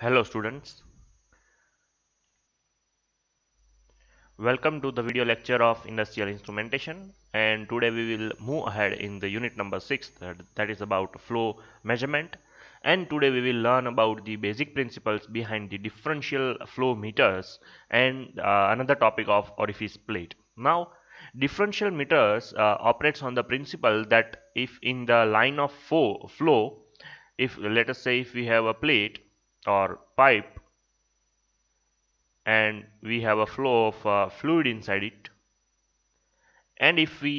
Hello students. Welcome to the video lecture of industrial instrumentation and today we will move ahead in the unit number 6 that is about flow measurement and today we will learn about the basic principles behind the differential flow meters and uh, another topic of orifice plate. Now differential meters uh, operates on the principle that if in the line of flow if let us say if we have a plate or pipe and we have a flow of uh, fluid inside it and if we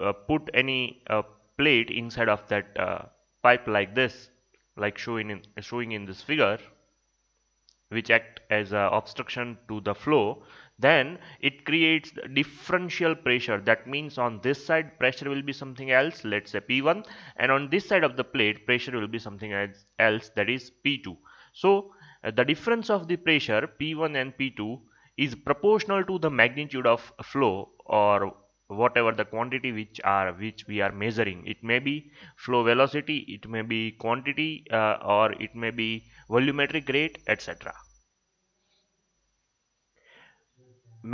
uh, put any uh, plate inside of that uh, pipe like this like showing in, showing in this figure which act as a obstruction to the flow then it creates differential pressure that means on this side pressure will be something else let's say p1 and on this side of the plate pressure will be something else that is p2 so uh, the difference of the pressure p1 and p2 is proportional to the magnitude of flow or whatever the quantity which are which we are measuring it may be flow velocity it may be quantity uh, or it may be volumetric rate etc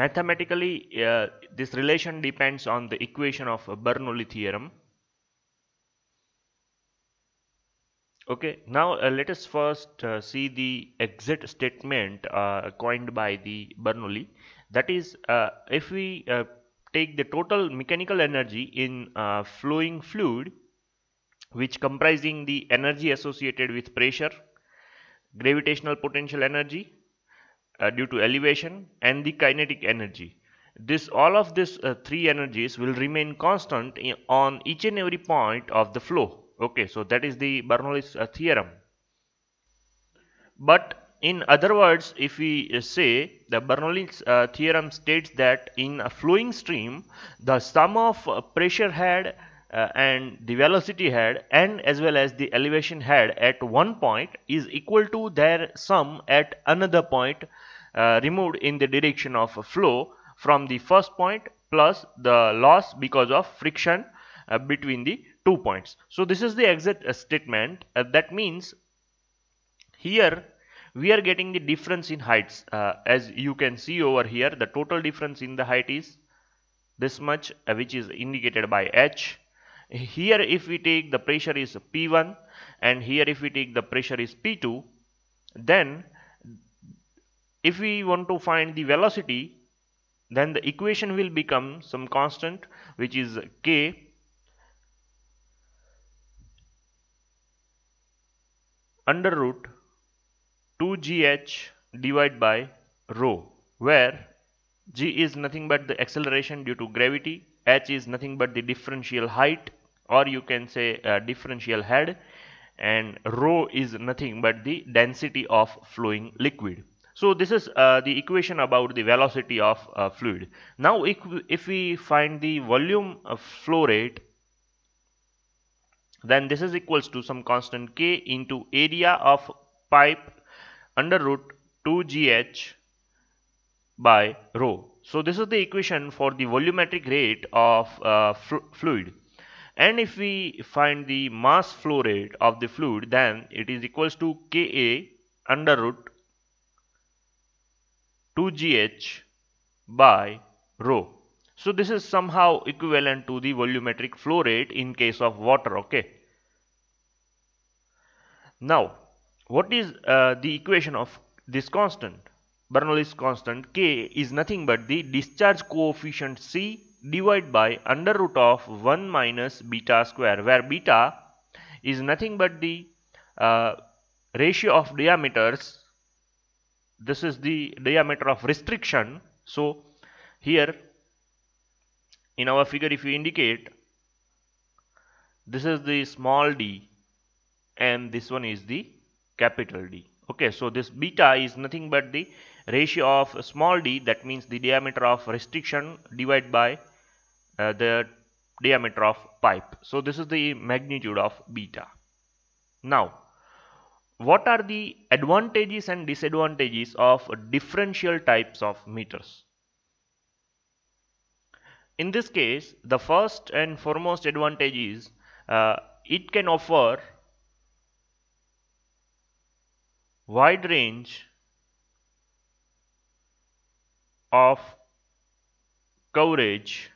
mathematically uh, this relation depends on the equation of Bernoulli theorem okay now uh, let us first uh, see the exit statement uh, coined by the Bernoulli that is uh, if we uh, take the total mechanical energy in flowing fluid which comprising the energy associated with pressure gravitational potential energy uh, due to elevation and the kinetic energy. This all of these uh, three energies will remain constant in, on each and every point of the flow. Okay, so that is the Bernoulli's uh, theorem. But in other words, if we uh, say the Bernoulli's uh, theorem states that in a flowing stream, the sum of uh, pressure head uh, and the velocity head and as well as the elevation head at one point is equal to their sum at another point uh, removed in the direction of flow from the first point plus the loss because of friction uh, between the two points. So this is the exit uh, statement uh, that means here we are getting the difference in heights uh, as you can see over here the total difference in the height is this much which is indicated by h here if we take the pressure is P1 and here if we take the pressure is P2 then if we want to find the velocity then the equation will become some constant which is k under root 2gh divided by rho where g is nothing but the acceleration due to gravity h is nothing but the differential height or you can say differential head and rho is nothing but the density of flowing liquid so this is uh, the equation about the velocity of uh, fluid. Now if, if we find the volume flow rate, then this is equals to some constant k into area of pipe under root 2gh by rho. So this is the equation for the volumetric rate of uh, fl fluid and if we find the mass flow rate of the fluid then it is equals to Ka under root 2gh by rho. So this is somehow equivalent to the volumetric flow rate in case of water okay. Now what is uh, the equation of this constant? Bernoulli's constant K is nothing but the discharge coefficient C divide by under root of 1 minus beta square where beta is nothing but the uh, ratio of diameters this is the diameter of restriction so here in our figure if you indicate this is the small d and this one is the capital D okay so this beta is nothing but the ratio of small d that means the diameter of restriction divided by uh, the diameter of pipe so this is the magnitude of beta now what are the advantages and disadvantages of differential types of meters in this case the first and foremost advantage is uh, it can offer wide range of coverage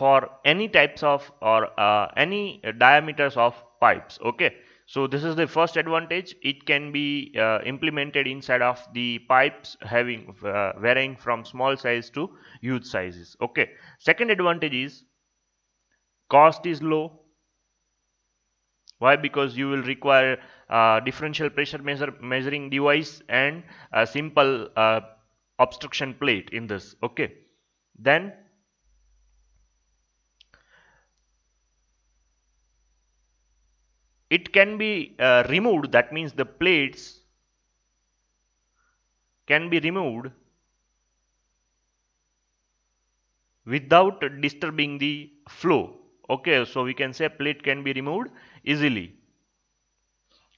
for any types of or uh, any diameters of pipes okay so this is the first advantage it can be uh, implemented inside of the pipes having uh, varying from small size to huge sizes okay second advantage is cost is low why because you will require uh, differential pressure measure measuring device and a simple uh, obstruction plate in this okay then it can be uh, removed that means the plates can be removed without disturbing the flow okay so we can say plate can be removed easily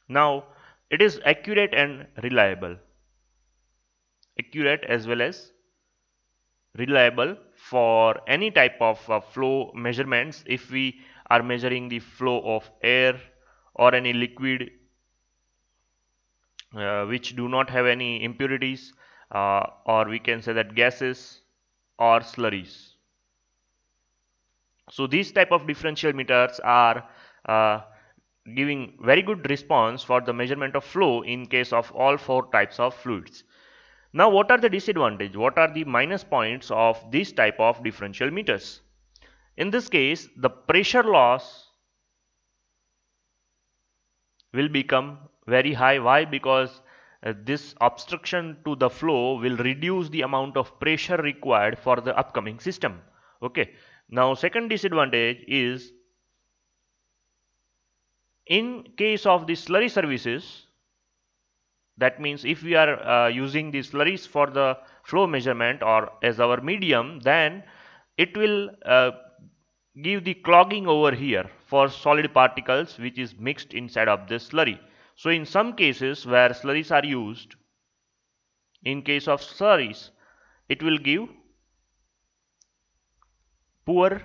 now it is accurate and reliable accurate as well as reliable for any type of uh, flow measurements if we are measuring the flow of air or any liquid uh, which do not have any impurities uh, or we can say that gases or slurries. So these type of differential meters are uh, giving very good response for the measurement of flow in case of all four types of fluids. Now what are the disadvantage? What are the minus points of this type of differential meters? In this case the pressure loss will become very high. Why? Because uh, this obstruction to the flow will reduce the amount of pressure required for the upcoming system. Okay. Now, second disadvantage is in case of the slurry services, that means if we are uh, using the slurries for the flow measurement or as our medium, then it will uh, give the clogging over here for solid particles which is mixed inside of this slurry. So in some cases where slurries are used, in case of slurries, it will give poor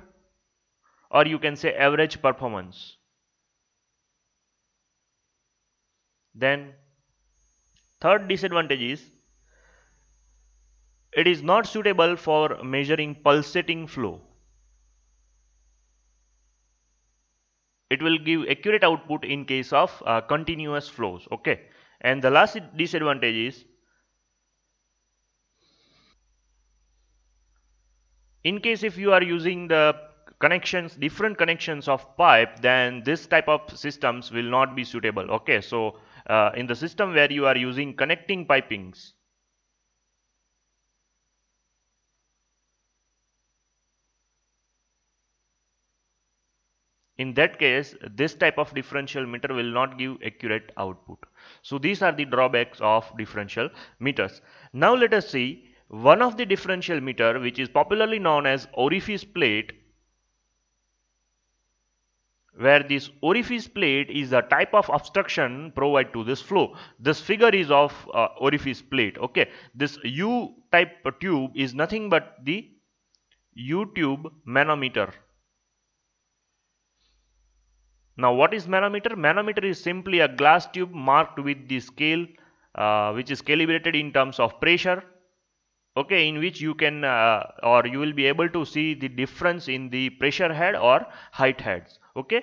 or you can say average performance. Then third disadvantage is it is not suitable for measuring pulsating flow it will give accurate output in case of uh, continuous flows okay and the last disadvantage is in case if you are using the connections different connections of pipe then this type of systems will not be suitable okay so uh, in the system where you are using connecting pipings in that case this type of differential meter will not give accurate output so these are the drawbacks of differential meters now let us see one of the differential meter which is popularly known as orifice plate where this orifice plate is a type of obstruction provided to this flow. This figure is of uh, orifice plate. Okay, this U type tube is nothing but the U tube manometer now what is manometer? Manometer is simply a glass tube marked with the scale uh, which is calibrated in terms of pressure okay in which you can uh, or you will be able to see the difference in the pressure head or height heads okay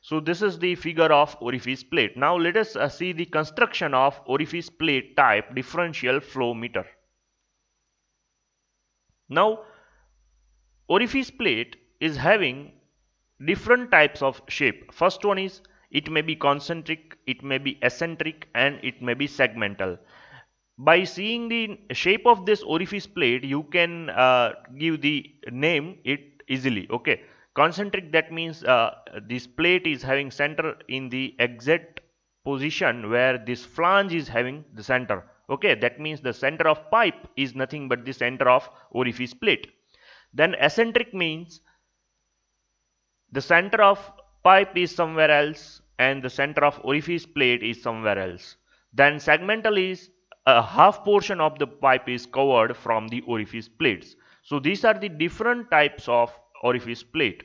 so this is the figure of orifice plate now let us uh, see the construction of orifice plate type differential flow meter now orifice plate is having different types of shape. First one is it may be concentric, it may be eccentric and it may be segmental. By seeing the shape of this orifice plate you can uh, give the name it easily. Okay. Concentric that means uh, this plate is having center in the exact position where this flange is having the center. Okay. That means the center of pipe is nothing but the center of orifice plate. Then eccentric means the center of pipe is somewhere else and the center of orifice plate is somewhere else. Then segmentally a half portion of the pipe is covered from the orifice plates. So these are the different types of orifice plate.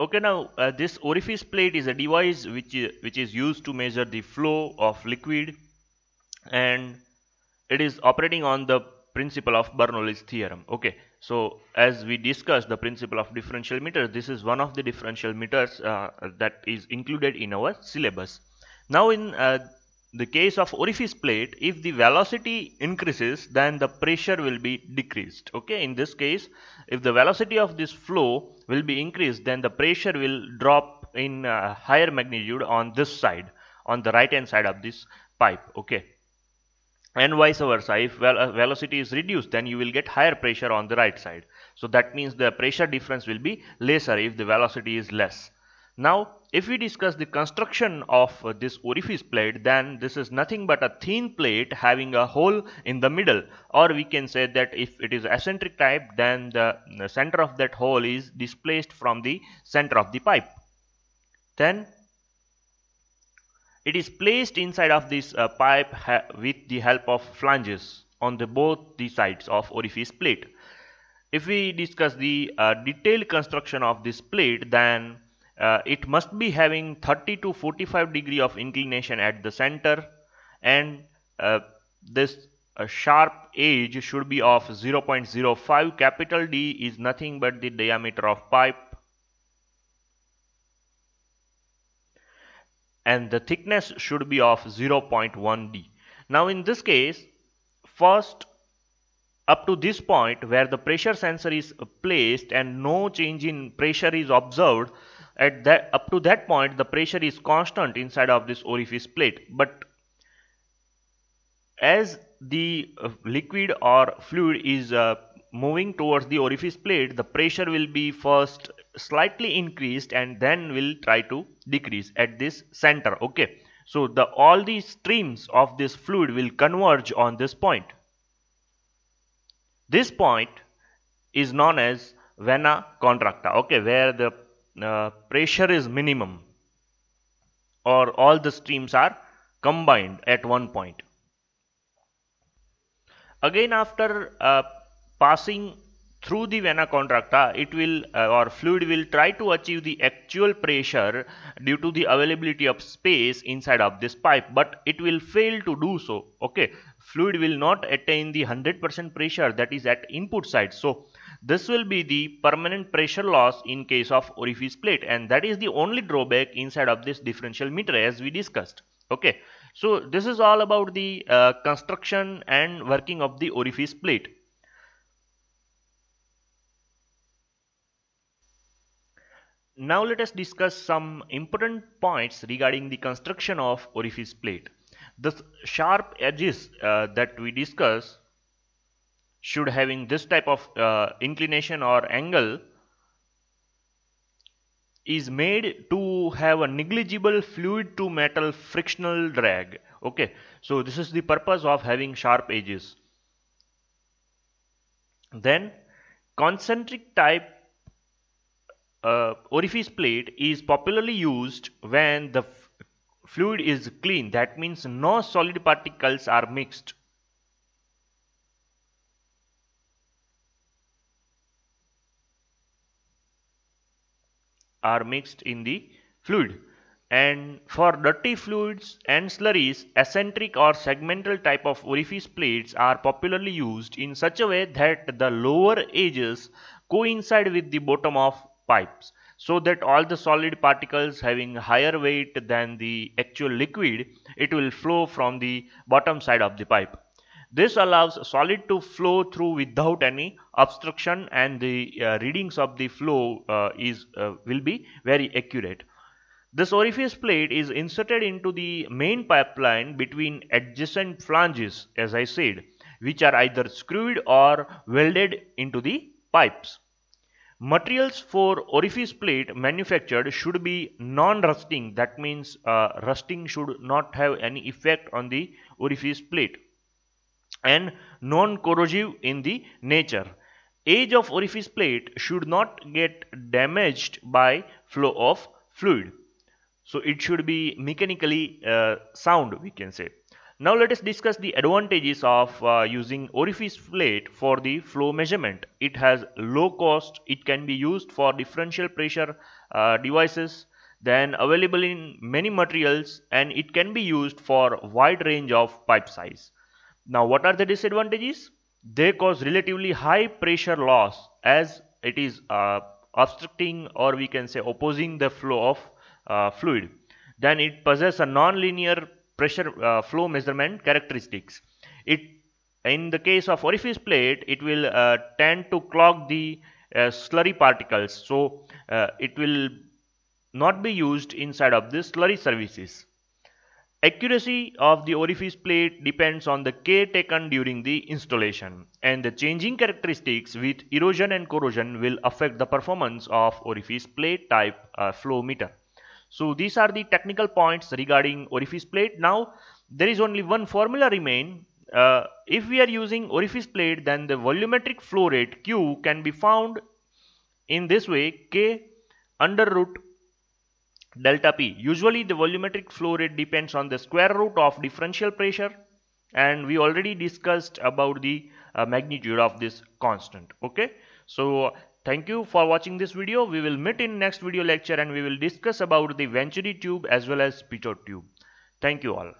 Okay, now uh, this orifice plate is a device which, which is used to measure the flow of liquid and it is operating on the principle of Bernoulli's theorem. Okay, so as we discussed the principle of differential meters, this is one of the differential meters uh, that is included in our syllabus. Now in uh, the case of orifice plate, if the velocity increases, then the pressure will be decreased. Okay, in this case, if the velocity of this flow will be increased, then the pressure will drop in uh, higher magnitude on this side, on the right hand side of this pipe. Okay, and vice versa if uh, velocity is reduced then you will get higher pressure on the right side so that means the pressure difference will be lesser if the velocity is less now if we discuss the construction of uh, this orifice plate then this is nothing but a thin plate having a hole in the middle or we can say that if it is eccentric type then the, the center of that hole is displaced from the center of the pipe then it is placed inside of this uh, pipe with the help of flanges on the both the sides of orifice plate. If we discuss the uh, detailed construction of this plate then uh, it must be having 30 to 45 degree of inclination at the center and uh, this uh, sharp edge should be of 0.05 capital D is nothing but the diameter of pipe and the thickness should be of 0.1 d. Now in this case first up to this point where the pressure sensor is placed and no change in pressure is observed at that up to that point the pressure is constant inside of this orifice plate but as the uh, liquid or fluid is uh, moving towards the orifice plate the pressure will be first slightly increased and then will try to decrease at this center okay so the all the streams of this fluid will converge on this point this point is known as vena contracta okay where the uh, pressure is minimum or all the streams are combined at one point again after uh, passing through the vena contracta it will uh, or fluid will try to achieve the actual pressure due to the availability of space inside of this pipe but it will fail to do so okay fluid will not attain the 100% pressure that is at input side so this will be the permanent pressure loss in case of orifice plate and that is the only drawback inside of this differential meter as we discussed okay so this is all about the uh, construction and working of the orifice plate Now let us discuss some important points regarding the construction of orifice plate. The sharp edges uh, that we discuss should having this type of uh, inclination or angle is made to have a negligible fluid to metal frictional drag okay so this is the purpose of having sharp edges then concentric type uh, orifice plate is popularly used when the fluid is clean that means no solid particles are mixed are mixed in the fluid and for dirty fluids and slurries eccentric or segmental type of orifice plates are popularly used in such a way that the lower edges coincide with the bottom of pipes so that all the solid particles having higher weight than the actual liquid it will flow from the bottom side of the pipe this allows solid to flow through without any obstruction and the uh, readings of the flow uh, is uh, will be very accurate this orifice plate is inserted into the main pipeline between adjacent flanges as i said which are either screwed or welded into the pipes Materials for orifice plate manufactured should be non-rusting. That means uh, rusting should not have any effect on the orifice plate and non-corrosive in the nature. Edge of orifice plate should not get damaged by flow of fluid. So it should be mechanically uh, sound we can say. Now let us discuss the advantages of uh, using orifice plate for the flow measurement. It has low cost, it can be used for differential pressure uh, devices, then available in many materials and it can be used for wide range of pipe size. Now what are the disadvantages? They cause relatively high pressure loss as it is uh, obstructing or we can say opposing the flow of uh, fluid. Then it possesses a non-linear pressure uh, flow measurement characteristics. It In the case of orifice plate, it will uh, tend to clog the uh, slurry particles. So uh, it will not be used inside of the slurry services. Accuracy of the orifice plate depends on the care taken during the installation and the changing characteristics with erosion and corrosion will affect the performance of orifice plate type uh, flow meter. So these are the technical points regarding orifice plate. Now there is only one formula remain. Uh, if we are using orifice plate then the volumetric flow rate Q can be found in this way K under root delta P. Usually the volumetric flow rate depends on the square root of differential pressure and we already discussed about the uh, magnitude of this constant okay so Thank you for watching this video. We will meet in next video lecture and we will discuss about the Venturi tube as well as Pitot tube. Thank you all.